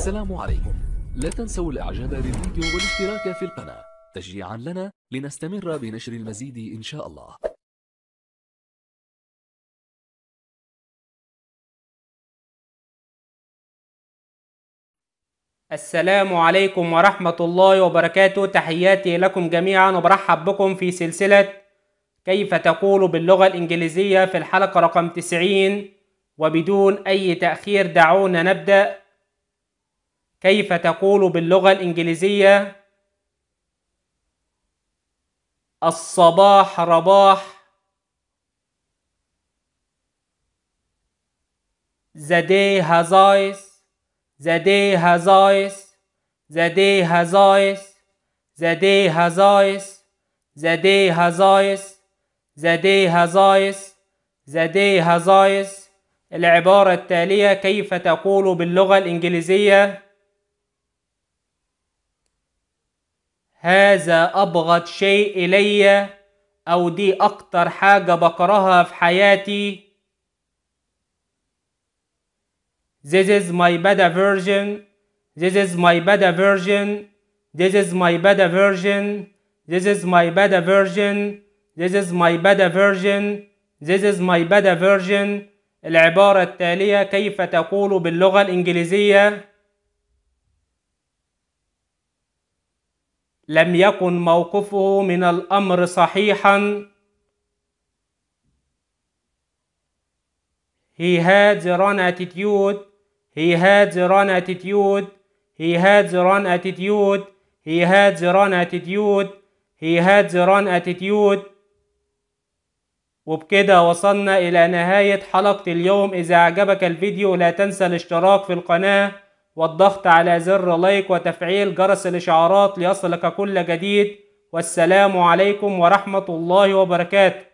السلام عليكم لا تنسوا الاعجاب بالفيديو والاشتراك في القناة تشجيعا لنا لنستمر بنشر المزيد ان شاء الله السلام عليكم ورحمة الله وبركاته تحياتي لكم جميعا وبرحب بكم في سلسلة كيف تقول باللغة الإنجليزية في الحلقة رقم 90 وبدون أي تأخير دعونا نبدأ كيف تقول باللغة الإنجليزية الصباح رباح The day has eyes The day has eyes The day has eyes The day has eyes The day has eyes The day has eyes The day has eyes العبارة التالية كيف تقول باللغة الإنجليزية هذا أبغض شيء إلي أو دي أكتر حاجة بكرهها في حياتي This is my better version This is my better version This is my better version This is my better version This is my better version This is my better version العبارة التالية كيف تقول باللغة الإنجليزية لم يكن موقفه من الأمر صحيحا he had the wrong attitude he had the wrong attitude he had the wrong attitude he had the wrong attitude he had the wrong attitude وبكده وصلنا إلى نهاية حلقة اليوم إذا أعجبك الفيديو لا تنسى الاشتراك في القناة والضغط على زر لايك وتفعيل جرس الإشعارات ليصلك كل جديد والسلام عليكم ورحمة الله وبركاته